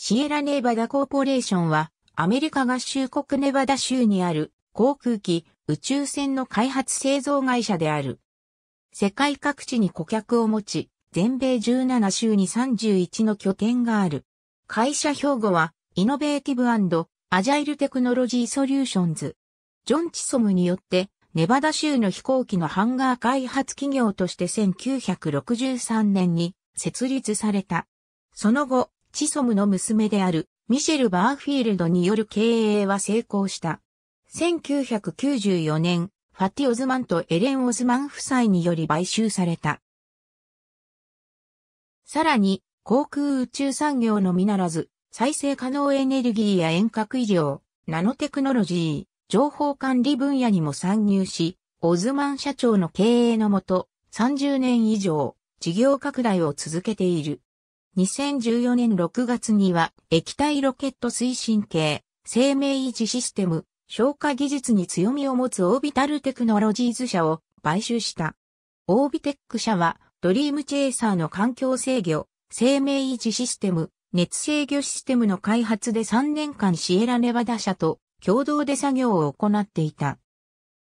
シエラネーバダコーポレーションは、アメリカ合衆国ネバダ州にある航空機宇宙船の開発製造会社である。世界各地に顧客を持ち、全米17州に31の拠点がある。会社標語は、イノベーティブアジャイルテクノロジーソリューションズ。ジョン・チソムによって、ネバダ州の飛行機のハンガー開発企業として1963年に設立された。その後、チソムの娘であるミシェル・バーフィールドによる経営は成功した。1994年、ファティ・オズマンとエレン・オズマン夫妻により買収された。さらに、航空宇宙産業のみならず、再生可能エネルギーや遠隔医療、ナノテクノロジー、情報管理分野にも参入し、オズマン社長の経営のもと、30年以上、事業拡大を続けている。2014年6月には液体ロケット推進系、生命維持システム、消化技術に強みを持つオービタルテクノロジーズ社を買収した。オービテック社はドリームチェイサーの環境制御、生命維持システム、熱制御システムの開発で3年間シエラネバダ社と共同で作業を行っていた。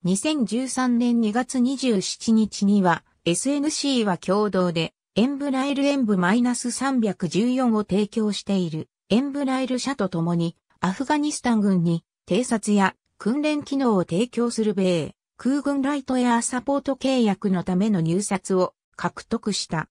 2013年2月27日には SNC は共同でエンブライルエンブ -314 を提供しているエンブライル社と共にアフガニスタン軍に偵察や訓練機能を提供する米空軍ライトエアサポート契約のための入札を獲得した。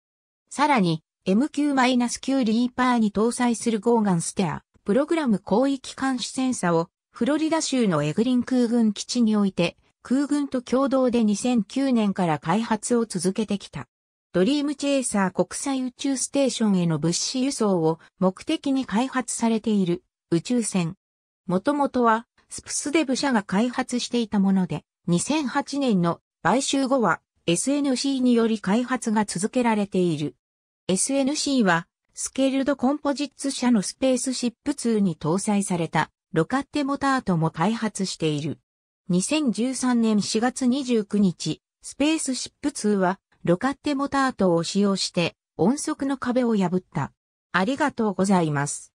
さらに MQ-9 リーパーに搭載するゴーガンステアプログラム広域監視センサをフロリダ州のエグリン空軍基地において空軍と共同で2009年から開発を続けてきた。ドリームチェイサー国際宇宙ステーションへの物資輸送を目的に開発されている宇宙船。もともとはスプスデブ社が開発していたもので、2008年の買収後は SNC により開発が続けられている。SNC はスケールドコンポジッツ社のスペースシップ2に搭載されたロカッテモタートも開発している。2013年4月29日、スペースシップ2はロカッテモタートを使用して音速の壁を破った。ありがとうございます。